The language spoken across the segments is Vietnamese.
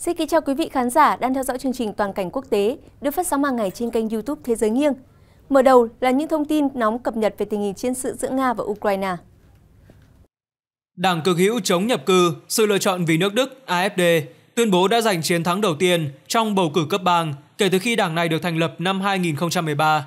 Xin kính chào quý vị khán giả đang theo dõi chương trình Toàn cảnh quốc tế được phát sóng hàng ngày trên kênh YouTube Thế giới nghiêng. Mở đầu là những thông tin nóng cập nhật về tình hình chiến sự giữa Nga và Ukraine. Đảng cực hữu chống nhập cư, sự lựa chọn vì nước Đức AFD tuyên bố đã giành chiến thắng đầu tiên trong bầu cử cấp bang kể từ khi đảng này được thành lập năm 2013.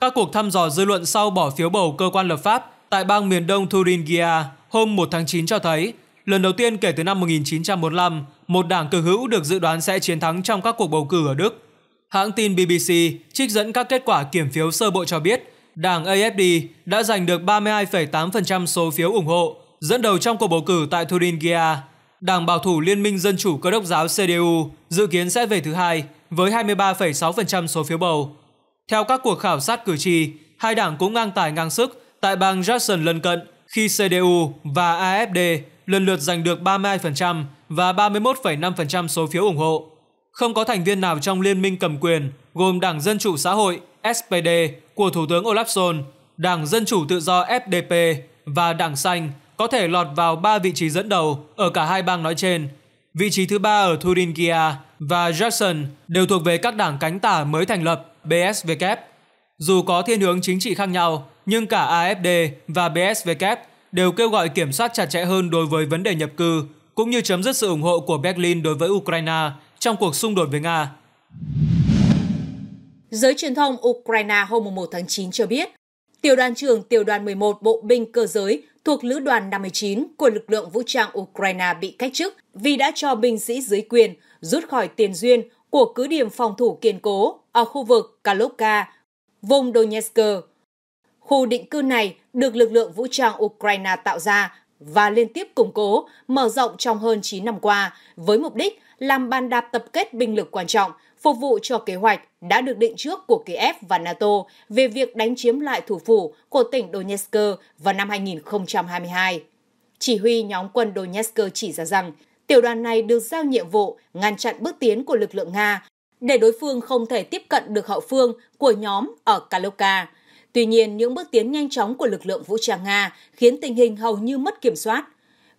Các cuộc thăm dò dư luận sau bỏ phiếu bầu cơ quan lập pháp tại bang miền đông Thuringia hôm 1 tháng 9 cho thấy Lần đầu tiên kể từ năm 1945, một đảng cực hữu được dự đoán sẽ chiến thắng trong các cuộc bầu cử ở Đức. Hãng tin BBC trích dẫn các kết quả kiểm phiếu sơ bộ cho biết đảng AFD đã giành được 32,8% số phiếu ủng hộ, dẫn đầu trong cuộc bầu cử tại Thuringia. Đảng bảo thủ Liên minh Dân chủ Cơ đốc giáo CDU dự kiến sẽ về thứ hai với 23,6% số phiếu bầu. Theo các cuộc khảo sát cử tri, hai đảng cũng ngang tài ngang sức tại bang Jackson lân cận khi CDU và AFD lần lượt giành được 32% và 31,5% số phiếu ủng hộ. Không có thành viên nào trong liên minh cầm quyền gồm Đảng Dân Chủ Xã hội SPD của Thủ tướng Olaf Scholz, Đảng Dân Chủ Tự do FDP và Đảng Xanh có thể lọt vào 3 vị trí dẫn đầu ở cả hai bang nói trên. Vị trí thứ ba ở Thuringia và Jackson đều thuộc về các đảng cánh tả mới thành lập BSW. Dù có thiên hướng chính trị khác nhau, nhưng cả AFD và BSW đều kêu gọi kiểm soát chặt chẽ hơn đối với vấn đề nhập cư cũng như chấm dứt sự ủng hộ của Berlin đối với Ukraine trong cuộc xung đột với Nga. Giới truyền thông Ukraine hôm 1 tháng 9 cho biết, tiểu đoàn trưởng tiểu đoàn 11 bộ binh cơ giới thuộc lữ đoàn 59 của lực lượng vũ trang Ukraine bị cách chức vì đã cho binh sĩ dưới quyền rút khỏi tiền duyên của cứ điểm phòng thủ kiên cố ở khu vực Kalovka, vùng Donetsk Khu định cư này được lực lượng vũ trang Ukraine tạo ra và liên tiếp củng cố, mở rộng trong hơn 9 năm qua với mục đích làm bàn đạp tập kết binh lực quan trọng, phục vụ cho kế hoạch đã được định trước của Kiev và NATO về việc đánh chiếm lại thủ phủ của tỉnh Donetsk vào năm 2022. Chỉ huy nhóm quân Donetsk chỉ ra rằng tiểu đoàn này được giao nhiệm vụ ngăn chặn bước tiến của lực lượng Nga để đối phương không thể tiếp cận được hậu phương của nhóm ở Kalovka. Tuy nhiên, những bước tiến nhanh chóng của lực lượng vũ trang Nga khiến tình hình hầu như mất kiểm soát.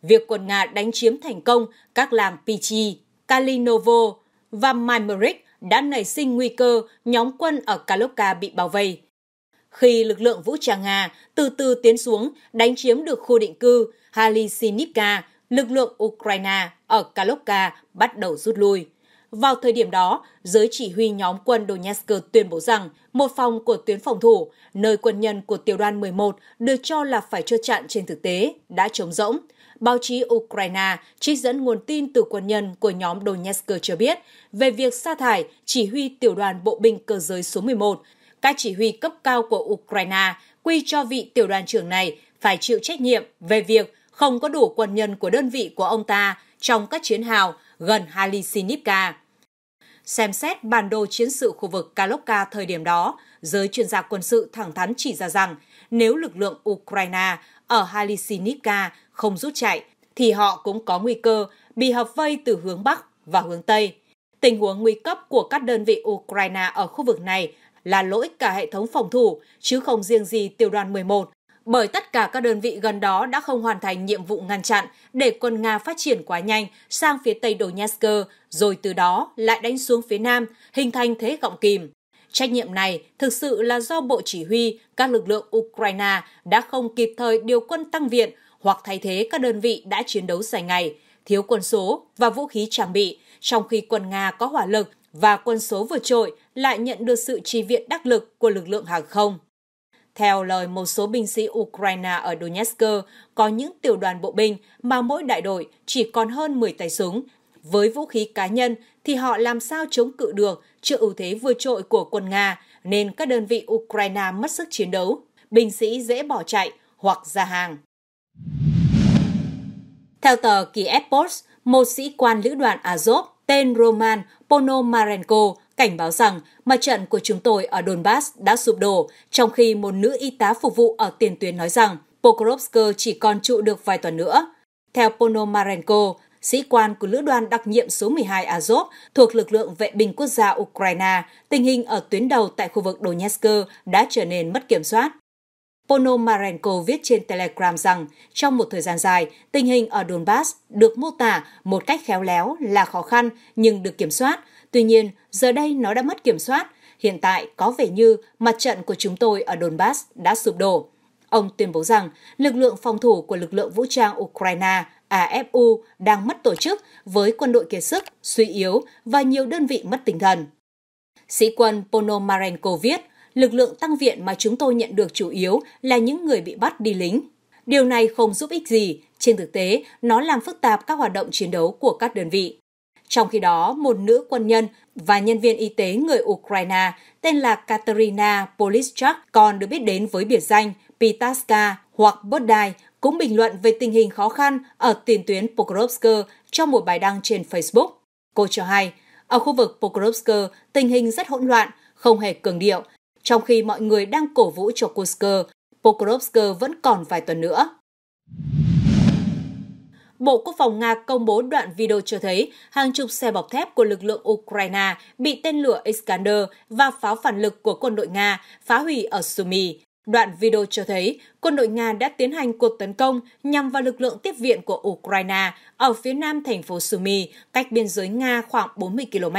Việc quân Nga đánh chiếm thành công các làng Pichi, Kalinovo và Mymerik đã nảy sinh nguy cơ nhóm quân ở Kalovka bị bao vây. Khi lực lượng vũ trang Nga từ từ tiến xuống đánh chiếm được khu định cư Halisinivka, lực lượng Ukraine ở Kalovka bắt đầu rút lui. Vào thời điểm đó, giới chỉ huy nhóm quân Donetsk tuyên bố rằng một phòng của tuyến phòng thủ, nơi quân nhân của tiểu đoàn 11 được cho là phải trơ chặn trên thực tế, đã trống rỗng. Báo chí Ukraine trích dẫn nguồn tin từ quân nhân của nhóm Donetsk cho biết về việc sa thải chỉ huy tiểu đoàn bộ binh cơ giới số 11. Các chỉ huy cấp cao của Ukraine quy cho vị tiểu đoàn trưởng này phải chịu trách nhiệm về việc không có đủ quân nhân của đơn vị của ông ta trong các chiến hào gần Halisinivka. Xem xét bản đồ chiến sự khu vực Kalokka thời điểm đó, giới chuyên gia quân sự thẳng thắn chỉ ra rằng nếu lực lượng Ukraine ở Halysivka không rút chạy thì họ cũng có nguy cơ bị hợp vây từ hướng Bắc và hướng Tây. Tình huống nguy cấp của các đơn vị Ukraine ở khu vực này là lỗi cả hệ thống phòng thủ, chứ không riêng gì tiểu đoàn 11 bởi tất cả các đơn vị gần đó đã không hoàn thành nhiệm vụ ngăn chặn để quân Nga phát triển quá nhanh sang phía tây Donetsk, rồi từ đó lại đánh xuống phía nam, hình thành thế gọng kìm. Trách nhiệm này thực sự là do Bộ Chỉ huy, các lực lượng Ukraine đã không kịp thời điều quân tăng viện hoặc thay thế các đơn vị đã chiến đấu dài ngày, thiếu quân số và vũ khí trang bị, trong khi quân Nga có hỏa lực và quân số vượt trội lại nhận được sự trì viện đắc lực của lực lượng hàng không. Theo lời một số binh sĩ Ukraine ở Donetsk, có những tiểu đoàn bộ binh mà mỗi đại đội chỉ còn hơn 10 tay súng. Với vũ khí cá nhân thì họ làm sao chống cự được trước ưu thế vượt trội của quân Nga, nên các đơn vị Ukraine mất sức chiến đấu. Binh sĩ dễ bỏ chạy hoặc ra hàng. Theo tờ Kiev Post, một sĩ quan lữ đoàn Azov tên Roman Ponomarenko cảnh báo rằng mặt trận của chúng tôi ở Donbass đã sụp đổ, trong khi một nữ y tá phục vụ ở tiền tuyến nói rằng Pokrovsk chỉ còn trụ được vài tuần nữa. Theo Ponomarenko, sĩ quan của lữ đoàn đặc nhiệm số 12 Azov thuộc lực lượng vệ binh quốc gia Ukraine, tình hình ở tuyến đầu tại khu vực Donetsk đã trở nên mất kiểm soát. Ponomarenko viết trên Telegram rằng trong một thời gian dài, tình hình ở Donbass được mô tả một cách khéo léo là khó khăn nhưng được kiểm soát, Tuy nhiên, giờ đây nó đã mất kiểm soát. Hiện tại có vẻ như mặt trận của chúng tôi ở Donbass đã sụp đổ. Ông tuyên bố rằng lực lượng phòng thủ của lực lượng vũ trang Ukraine AFU đang mất tổ chức với quân đội kiệt sức, suy yếu và nhiều đơn vị mất tinh thần. Sĩ quân Ponomarenko viết, lực lượng tăng viện mà chúng tôi nhận được chủ yếu là những người bị bắt đi lính. Điều này không giúp ích gì, trên thực tế nó làm phức tạp các hoạt động chiến đấu của các đơn vị. Trong khi đó, một nữ quân nhân và nhân viên y tế người Ukraine tên là Katerina Polischak còn được biết đến với biệt danh Pitaska hoặc Bodai cũng bình luận về tình hình khó khăn ở tiền tuyến Pokrovsk trong một bài đăng trên Facebook. Cô cho hay, ở khu vực Pokrovsk, tình hình rất hỗn loạn, không hề cường điệu, trong khi mọi người đang cổ vũ cho Kursk, Pokrovsk vẫn còn vài tuần nữa. Bộ Quốc phòng Nga công bố đoạn video cho thấy hàng chục xe bọc thép của lực lượng Ukraine bị tên lửa Iskander và pháo phản lực của quân đội Nga phá hủy ở Sumy. Đoạn video cho thấy quân đội Nga đã tiến hành cuộc tấn công nhằm vào lực lượng tiếp viện của Ukraine ở phía nam thành phố Sumy, cách biên giới Nga khoảng 40 km.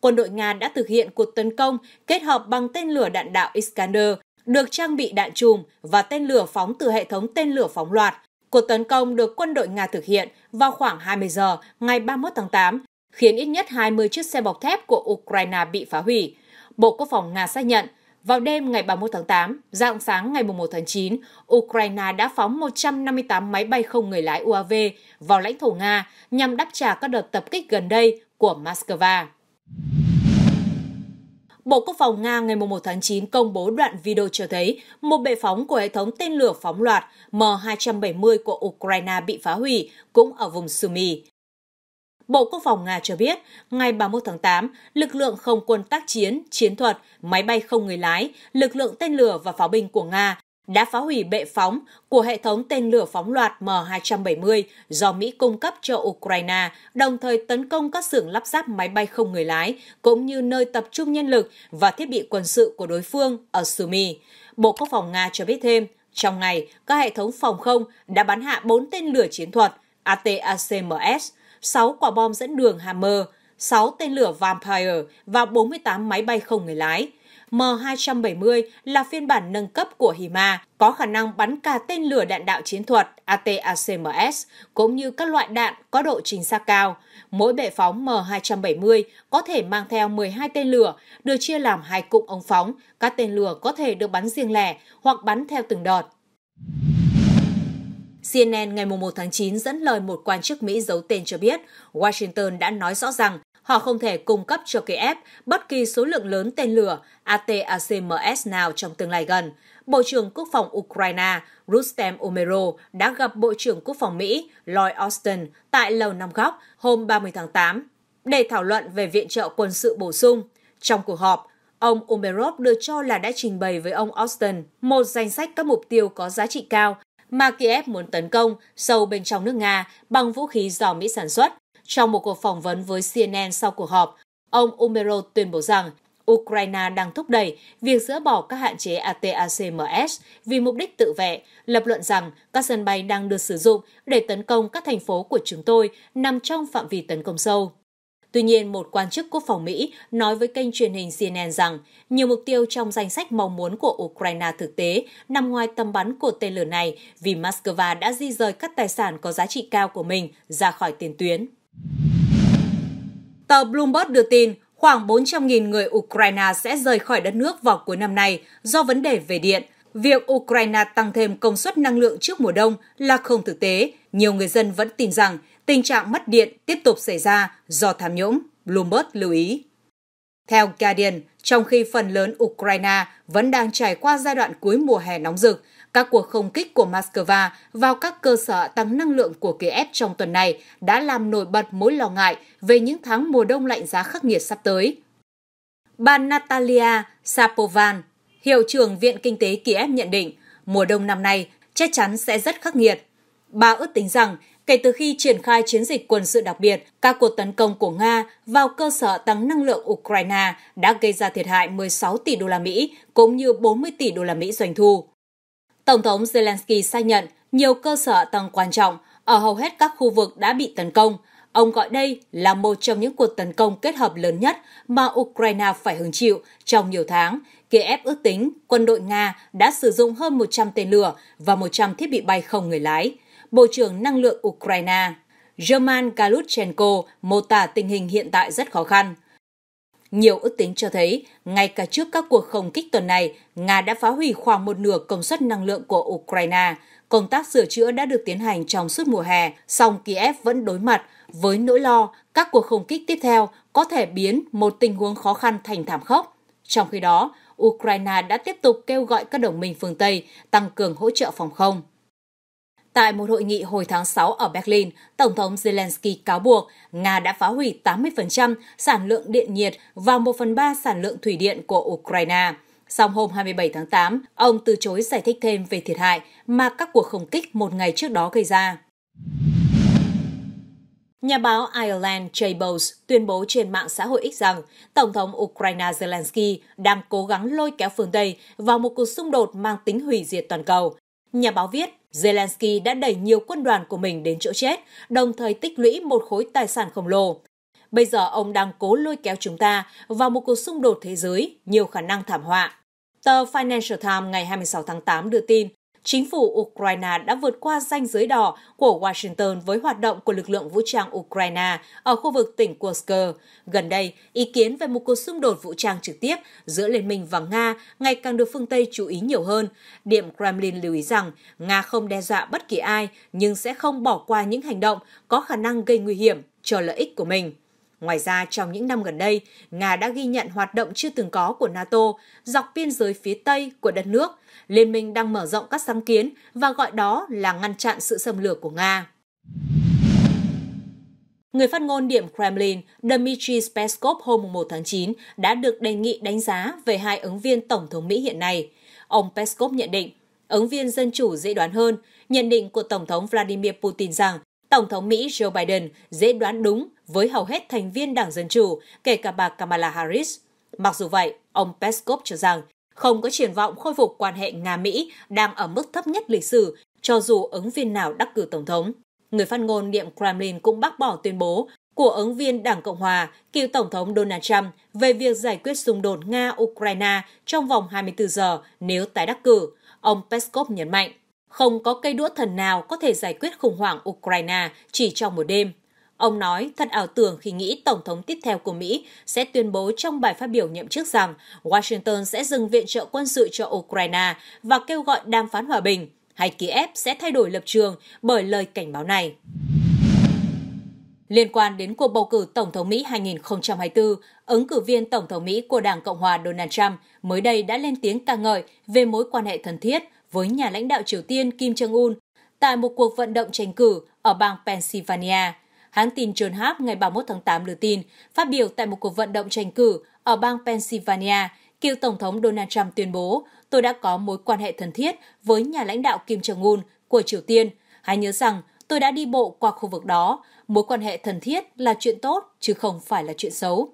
Quân đội Nga đã thực hiện cuộc tấn công kết hợp bằng tên lửa đạn đạo Iskander được trang bị đạn chùm và tên lửa phóng từ hệ thống tên lửa phóng loạt, Cuộc tấn công được quân đội Nga thực hiện vào khoảng 20 giờ ngày 31 tháng 8, khiến ít nhất 20 chiếc xe bọc thép của Ukraine bị phá hủy. Bộ Quốc phòng Nga xác nhận, vào đêm ngày 31 tháng 8, dạng sáng ngày 1 tháng 9, Ukraine đã phóng 158 máy bay không người lái UAV vào lãnh thổ Nga nhằm đáp trả các đợt tập kích gần đây của Moscow. Bộ Quốc phòng Nga ngày 1 tháng 9 công bố đoạn video cho thấy một bệ phóng của hệ thống tên lửa phóng loạt M-270 của Ukraine bị phá hủy, cũng ở vùng Sumy. Bộ Quốc phòng Nga cho biết, ngày 31 tháng 8, lực lượng không quân tác chiến, chiến thuật, máy bay không người lái, lực lượng tên lửa và pháo binh của Nga đã phá hủy bệ phóng của hệ thống tên lửa phóng loạt M270 do Mỹ cung cấp cho Ukraine, đồng thời tấn công các xưởng lắp ráp máy bay không người lái cũng như nơi tập trung nhân lực và thiết bị quân sự của đối phương ở Sumy. Bộ Quốc phòng Nga cho biết thêm, trong ngày, các hệ thống phòng không đã bắn hạ 4 tên lửa chiến thuật ATACMS, 6 quả bom dẫn đường Hammer, 6 tên lửa Vampire và 48 máy bay không người lái – M270 là phiên bản nâng cấp của HIMA, có khả năng bắn cả tên lửa đạn đạo chiến thuật ATACMS cũng như các loại đạn có độ chính xác cao. Mỗi bệ phóng M270 có thể mang theo 12 tên lửa, được chia làm hai cụm ống phóng. Các tên lửa có thể được bắn riêng lẻ hoặc bắn theo từng đợt. CNN ngày 1 tháng 9 dẫn lời một quan chức Mỹ giấu tên cho biết Washington đã nói rõ rằng Họ không thể cung cấp cho Kiev bất kỳ số lượng lớn tên lửa ATACMS nào trong tương lai gần. Bộ trưởng Quốc phòng Ukraine Rustem Omero đã gặp Bộ trưởng Quốc phòng Mỹ Lloyd Austin tại Lầu Năm Góc hôm 30 tháng 8 để thảo luận về viện trợ quân sự bổ sung. Trong cuộc họp, ông Umerov được cho là đã trình bày với ông Austin một danh sách các mục tiêu có giá trị cao mà Kiev muốn tấn công sâu bên trong nước Nga bằng vũ khí do Mỹ sản xuất, trong một cuộc phỏng vấn với CNN sau cuộc họp, ông Umero tuyên bố rằng Ukraine đang thúc đẩy việc dỡ bỏ các hạn chế ATACMS vì mục đích tự vệ, lập luận rằng các sân bay đang được sử dụng để tấn công các thành phố của chúng tôi nằm trong phạm vi tấn công sâu. Tuy nhiên, một quan chức quốc phòng Mỹ nói với kênh truyền hình CNN rằng nhiều mục tiêu trong danh sách mong muốn của Ukraine thực tế nằm ngoài tầm bắn của tên lửa này vì Moscow đã di rời các tài sản có giá trị cao của mình ra khỏi tiền tuyến. Tờ Bloomberg đưa tin khoảng 400.000 người Ukraine sẽ rời khỏi đất nước vào cuối năm nay do vấn đề về điện. Việc Ukraine tăng thêm công suất năng lượng trước mùa đông là không thực tế. Nhiều người dân vẫn tin rằng tình trạng mất điện tiếp tục xảy ra do tham nhũng, Bloomberg lưu ý. Theo Guardian, trong khi phần lớn Ukraine vẫn đang trải qua giai đoạn cuối mùa hè nóng rực, các cuộc không kích của Moscow vào các cơ sở tăng năng lượng của Kiev trong tuần này đã làm nổi bật mối lo ngại về những tháng mùa đông lạnh giá khắc nghiệt sắp tới. Bà Natalia Sapovan, Hiệu trưởng Viện Kinh tế Kiev nhận định mùa đông năm nay chắc chắn sẽ rất khắc nghiệt. Bà ước tính rằng kể từ khi triển khai chiến dịch quân sự đặc biệt, các cuộc tấn công của Nga vào cơ sở tăng năng lượng Ukraine đã gây ra thiệt hại 16 tỷ đô la Mỹ cũng như 40 tỷ đô la Mỹ doanh thu. Tổng thống Zelensky xác nhận nhiều cơ sở tầng quan trọng ở hầu hết các khu vực đã bị tấn công. Ông gọi đây là một trong những cuộc tấn công kết hợp lớn nhất mà Ukraine phải hứng chịu trong nhiều tháng. Kiev ước tính quân đội Nga đã sử dụng hơn 100 tên lửa và 100 thiết bị bay không người lái. Bộ trưởng Năng lượng Ukraine German Galuchenko mô tả tình hình hiện tại rất khó khăn – nhiều ước tính cho thấy, ngay cả trước các cuộc không kích tuần này, Nga đã phá hủy khoảng một nửa công suất năng lượng của Ukraine. Công tác sửa chữa đã được tiến hành trong suốt mùa hè, song Kiev vẫn đối mặt với nỗi lo các cuộc không kích tiếp theo có thể biến một tình huống khó khăn thành thảm khốc. Trong khi đó, Ukraine đã tiếp tục kêu gọi các đồng minh phương Tây tăng cường hỗ trợ phòng không. Tại một hội nghị hồi tháng 6 ở Berlin, Tổng thống Zelensky cáo buộc Nga đã phá hủy 80% sản lượng điện nhiệt và 1 phần 3 sản lượng thủy điện của Ukraine. Song hôm 27 tháng 8, ông từ chối giải thích thêm về thiệt hại mà các cuộc không kích một ngày trước đó gây ra. Nhà báo Ireland Jay Bowes tuyên bố trên mạng xã hội X rằng Tổng thống Ukraine Zelensky đang cố gắng lôi kéo phương Tây vào một cuộc xung đột mang tính hủy diệt toàn cầu. Nhà báo viết, Zelensky đã đẩy nhiều quân đoàn của mình đến chỗ chết, đồng thời tích lũy một khối tài sản khổng lồ. Bây giờ ông đang cố lôi kéo chúng ta vào một cuộc xung đột thế giới, nhiều khả năng thảm họa. Tờ Financial Times ngày 26 tháng 8 đưa tin chính phủ Ukraine đã vượt qua ranh giới đỏ của Washington với hoạt động của lực lượng vũ trang Ukraine ở khu vực tỉnh Kursk. Gần đây, ý kiến về một cuộc xung đột vũ trang trực tiếp giữa Liên minh và Nga ngày càng được phương Tây chú ý nhiều hơn. Điểm Kremlin lưu ý rằng Nga không đe dọa bất kỳ ai nhưng sẽ không bỏ qua những hành động có khả năng gây nguy hiểm cho lợi ích của mình. Ngoài ra, trong những năm gần đây, Nga đã ghi nhận hoạt động chưa từng có của NATO dọc biên giới phía Tây của đất nước. Liên minh đang mở rộng các sáng kiến và gọi đó là ngăn chặn sự xâm lược của Nga. Người phát ngôn điểm Kremlin Dmitry Peskov hôm 1 tháng 9 đã được đề nghị đánh giá về hai ứng viên Tổng thống Mỹ hiện nay. Ông Peskov nhận định, ứng viên dân chủ dễ đoán hơn, nhận định của Tổng thống Vladimir Putin rằng Tổng thống Mỹ Joe Biden dễ đoán đúng với hầu hết thành viên Đảng Dân Chủ, kể cả bà Kamala Harris. Mặc dù vậy, ông Peskov cho rằng không có triển vọng khôi phục quan hệ Nga-Mỹ đang ở mức thấp nhất lịch sử cho dù ứng viên nào đắc cử tổng thống. Người phát ngôn Điện Kremlin cũng bác bỏ tuyên bố của ứng viên Đảng Cộng Hòa, cựu Tổng thống Donald Trump về việc giải quyết xung đột Nga-Ukraine trong vòng 24 giờ nếu tái đắc cử. Ông Peskov nhấn mạnh, không có cây đũa thần nào có thể giải quyết khủng hoảng Ukraine chỉ trong một đêm. Ông nói thật ảo tưởng khi nghĩ Tổng thống tiếp theo của Mỹ sẽ tuyên bố trong bài phát biểu nhậm chức rằng Washington sẽ dừng viện trợ quân sự cho Ukraine và kêu gọi đàm phán hòa bình, hay Kiev sẽ thay đổi lập trường bởi lời cảnh báo này. Liên quan đến cuộc bầu cử Tổng thống Mỹ 2024, ứng cử viên Tổng thống Mỹ của Đảng Cộng hòa Donald Trump mới đây đã lên tiếng ca ngợi về mối quan hệ thân thiết với nhà lãnh đạo Triều Tiên Kim Jong-un tại một cuộc vận động tranh cử ở bang Pennsylvania. Hãng tin John Hap ngày 31 tháng 8 đưa tin, phát biểu tại một cuộc vận động tranh cử ở bang Pennsylvania, cựu Tổng thống Donald Trump tuyên bố, tôi đã có mối quan hệ thân thiết với nhà lãnh đạo Kim Jong-un của Triều Tiên. Hãy nhớ rằng, tôi đã đi bộ qua khu vực đó. Mối quan hệ thân thiết là chuyện tốt, chứ không phải là chuyện xấu.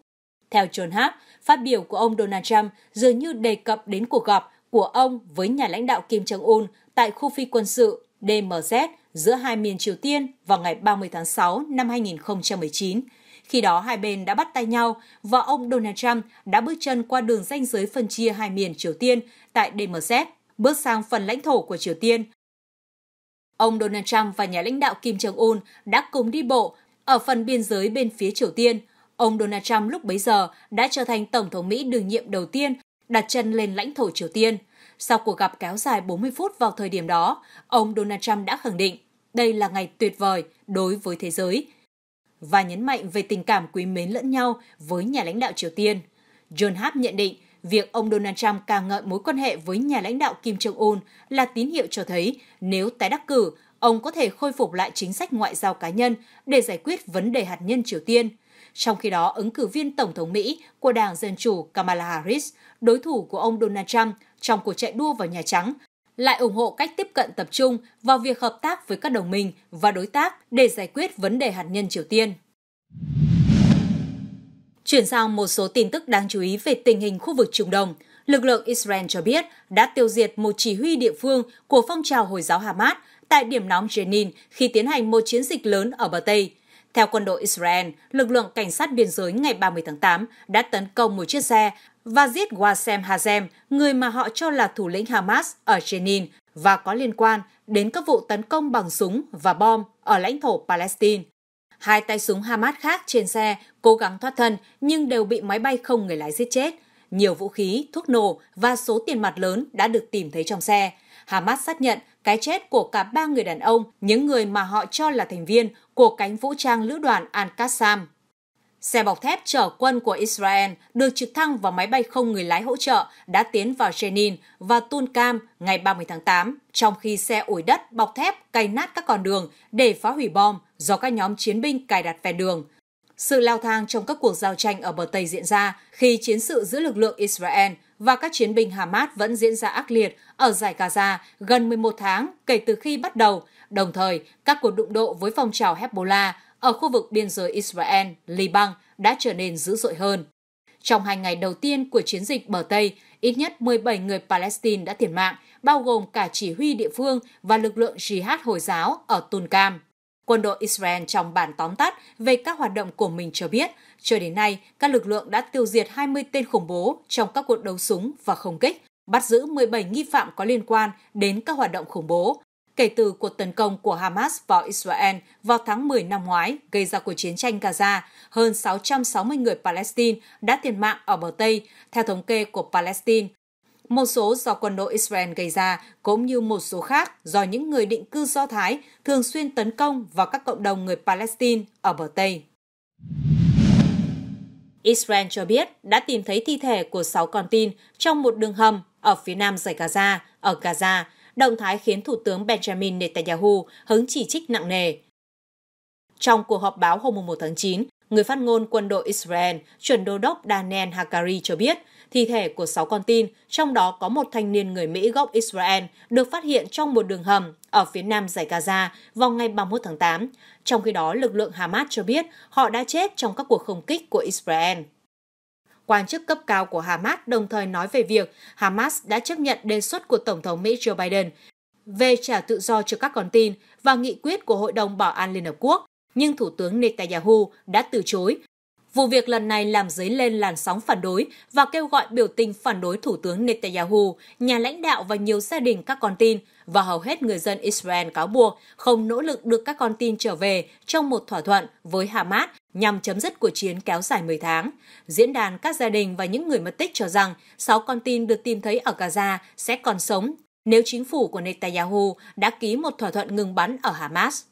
Theo John Hap, phát biểu của ông Donald Trump dường như đề cập đến cuộc gặp của ông với nhà lãnh đạo Kim Jong-un tại khu phi quân sự DMZ giữa hai miền Triều Tiên vào ngày 30 tháng 6 năm 2019. Khi đó hai bên đã bắt tay nhau và ông Donald Trump đã bước chân qua đường ranh giới phân chia hai miền Triều Tiên tại DMZ, bước sang phần lãnh thổ của Triều Tiên. Ông Donald Trump và nhà lãnh đạo Kim Jong-un đã cùng đi bộ ở phần biên giới bên phía Triều Tiên. Ông Donald Trump lúc bấy giờ đã trở thành Tổng thống Mỹ đương nhiệm đầu tiên đặt chân lên lãnh thổ Triều Tiên. Sau cuộc gặp kéo dài 40 phút vào thời điểm đó, ông Donald Trump đã khẳng định đây là ngày tuyệt vời đối với thế giới và nhấn mạnh về tình cảm quý mến lẫn nhau với nhà lãnh đạo Triều Tiên. John Hap nhận định việc ông Donald Trump ca ngợi mối quan hệ với nhà lãnh đạo Kim Jong-un là tín hiệu cho thấy nếu tái đắc cử, ông có thể khôi phục lại chính sách ngoại giao cá nhân để giải quyết vấn đề hạt nhân Triều Tiên – trong khi đó, ứng cử viên Tổng thống Mỹ của Đảng Dân Chủ Kamala Harris, đối thủ của ông Donald Trump trong cuộc chạy đua vào Nhà Trắng, lại ủng hộ cách tiếp cận tập trung vào việc hợp tác với các đồng minh và đối tác để giải quyết vấn đề hạt nhân Triều Tiên. Chuyển sang một số tin tức đáng chú ý về tình hình khu vực Trung Đông. Lực lượng Israel cho biết đã tiêu diệt một chỉ huy địa phương của phong trào Hồi giáo Hamas tại điểm nóng Jenin khi tiến hành một chiến dịch lớn ở bờ Tây. Theo quân đội Israel, lực lượng cảnh sát biên giới ngày 30 tháng 8 đã tấn công một chiếc xe và giết Wassem Hazem, người mà họ cho là thủ lĩnh Hamas ở Jenin và có liên quan đến các vụ tấn công bằng súng và bom ở lãnh thổ Palestine. Hai tay súng Hamas khác trên xe cố gắng thoát thân nhưng đều bị máy bay không người lái giết chết. Nhiều vũ khí, thuốc nổ và số tiền mặt lớn đã được tìm thấy trong xe. Hamas xác nhận cái chết của cả ba người đàn ông, những người mà họ cho là thành viên của cánh vũ trang lữ đoàn Al-Qassam. Xe bọc thép chở quân của Israel được trực thăng và máy bay không người lái hỗ trợ đã tiến vào Jenin và Tunkam ngày 30 tháng 8, trong khi xe ủi đất bọc thép cày nát các con đường để phá hủy bom do các nhóm chiến binh cài đặt ven đường. Sự leo thang trong các cuộc giao tranh ở bờ Tây diễn ra khi chiến sự giữa lực lượng Israel và các chiến binh Hamas vẫn diễn ra ác liệt ở giải Gaza gần 11 tháng kể từ khi bắt đầu, đồng thời các cuộc đụng độ với phong trào Hezbollah ở khu vực biên giới Israel, Liban đã trở nên dữ dội hơn. Trong hai ngày đầu tiên của chiến dịch bờ Tây, ít nhất 17 người Palestine đã thiệt mạng, bao gồm cả chỉ huy địa phương và lực lượng jihad Hồi giáo ở Tuncam. Quân đội Israel trong bản tóm tắt về các hoạt động của mình cho biết, cho đến nay, các lực lượng đã tiêu diệt 20 tên khủng bố trong các cuộc đấu súng và không kích, bắt giữ 17 nghi phạm có liên quan đến các hoạt động khủng bố, kể từ cuộc tấn công của Hamas vào Israel vào tháng 10 năm ngoái gây ra cuộc chiến tranh Gaza, hơn 660 người Palestine đã thiệt mạng ở bờ Tây, theo thống kê của Palestine một số do quân đội Israel gây ra, cũng như một số khác do những người định cư Do Thái thường xuyên tấn công vào các cộng đồng người Palestine ở bờ Tây. Israel cho biết đã tìm thấy thi thể của 6 con tin trong một đường hầm ở phía nam giải Gaza, ở Gaza, động thái khiến Thủ tướng Benjamin Netanyahu hứng chỉ trích nặng nề. Trong cuộc họp báo hôm 1 tháng 9, người phát ngôn quân đội Israel, chuẩn đô đốc Daniel Hagari cho biết thi thể của 6 con tin, trong đó có một thanh niên người Mỹ gốc Israel được phát hiện trong một đường hầm ở phía nam giải Gaza vào ngày 31 tháng 8. Trong khi đó, lực lượng Hamas cho biết họ đã chết trong các cuộc không kích của Israel quan chức cấp cao của Hamas đồng thời nói về việc Hamas đã chấp nhận đề xuất của Tổng thống Mỹ Joe Biden về trả tự do cho các con tin và nghị quyết của Hội đồng Bảo an Liên Hợp Quốc, nhưng Thủ tướng Netanyahu đã từ chối Vụ việc lần này làm dấy lên làn sóng phản đối và kêu gọi biểu tình phản đối Thủ tướng Netanyahu, nhà lãnh đạo và nhiều gia đình các con tin và hầu hết người dân Israel cáo buộc không nỗ lực được các con tin trở về trong một thỏa thuận với Hamas nhằm chấm dứt cuộc chiến kéo dài 10 tháng. Diễn đàn các gia đình và những người mất tích cho rằng 6 con tin được tìm thấy ở Gaza sẽ còn sống nếu chính phủ của Netanyahu đã ký một thỏa thuận ngừng bắn ở Hamas.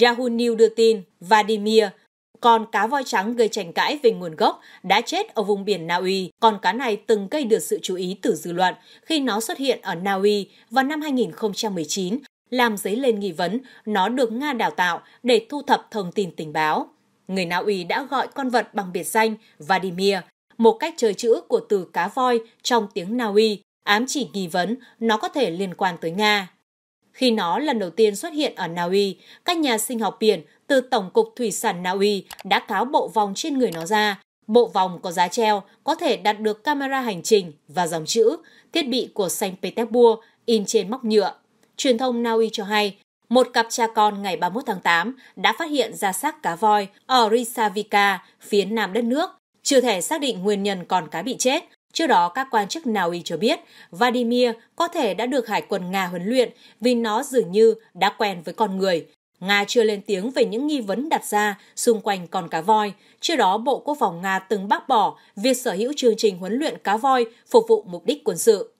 Yahoo News đưa tin Vladimir còn cá voi trắng gây tranh cãi về nguồn gốc đã chết ở vùng biển Na Uy. Con cá này từng gây được sự chú ý từ dư luận khi nó xuất hiện ở Na Uy vào năm 2019, làm dấy lên nghi vấn nó được Nga đào tạo để thu thập thông tin tình báo. Người Na Uy đã gọi con vật bằng biệt danh Vladimir, một cách chơi chữ của từ cá voi trong tiếng Na Uy, ám chỉ nghi vấn nó có thể liên quan tới Nga. Khi nó lần đầu tiên xuất hiện ở Na Uy, các nhà sinh học biển từ Tổng cục Thủy sản Na Uy đã tháo bộ vòng trên người nó ra. Bộ vòng có giá treo, có thể đặt được camera hành trình và dòng chữ, thiết bị của Saint Petersburg in trên móc nhựa. Truyền thông Na Uy cho hay, một cặp cha con ngày 31 tháng 8 đã phát hiện ra xác cá voi ở Risavika, phía nam đất nước. Chưa thể xác định nguyên nhân con cá bị chết, Trước đó, các quan chức Na Uy cho biết Vladimir có thể đã được Hải quân Nga huấn luyện vì nó dường như đã quen với con người, Nga chưa lên tiếng về những nghi vấn đặt ra xung quanh con cá voi. Trước đó, Bộ Quốc phòng Nga từng bác bỏ việc sở hữu chương trình huấn luyện cá voi phục vụ mục đích quân sự.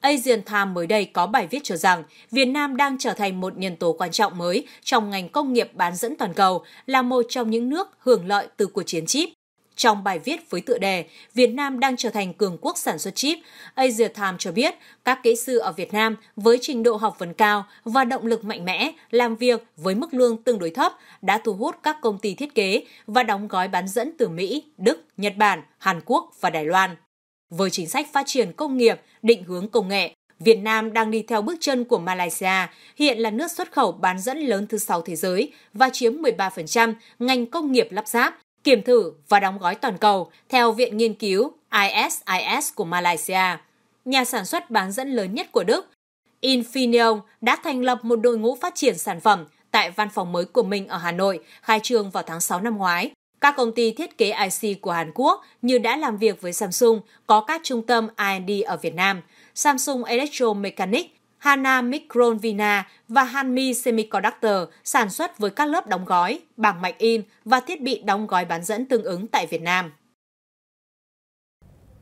Asian Times mới đây có bài viết cho rằng Việt Nam đang trở thành một nhân tố quan trọng mới trong ngành công nghiệp bán dẫn toàn cầu, là một trong những nước hưởng lợi từ cuộc chiến chip trong bài viết với tựa đề Việt Nam đang trở thành cường quốc sản xuất chip, Asia Times cho biết các kỹ sư ở Việt Nam với trình độ học vấn cao và động lực mạnh mẽ làm việc với mức lương tương đối thấp đã thu hút các công ty thiết kế và đóng gói bán dẫn từ Mỹ, Đức, Nhật Bản, Hàn Quốc và Đài Loan. Với chính sách phát triển công nghiệp, định hướng công nghệ, Việt Nam đang đi theo bước chân của Malaysia, hiện là nước xuất khẩu bán dẫn lớn thứ sáu thế giới và chiếm 13% ngành công nghiệp lắp ráp, kiểm thử và đóng gói toàn cầu theo Viện Nghiên cứu ISIS của Malaysia, nhà sản xuất bán dẫn lớn nhất của Đức. Infineon đã thành lập một đội ngũ phát triển sản phẩm tại văn phòng mới của mình ở Hà Nội, khai trương vào tháng 6 năm ngoái. Các công ty thiết kế IC của Hàn Quốc như đã làm việc với Samsung có các trung tâm I&D ở Việt Nam. Samsung Electromechanics Hana Micron Vina và Hanmi Semiconductor sản xuất với các lớp đóng gói, bảng mạch in và thiết bị đóng gói bán dẫn tương ứng tại Việt Nam.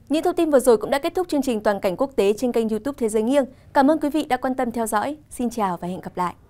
Những thông tin vừa rồi cũng đã kết thúc chương trình toàn cảnh quốc tế trên kênh YouTube Thế giới nghiêng. Cảm ơn quý vị đã quan tâm theo dõi. Xin chào và hẹn gặp lại.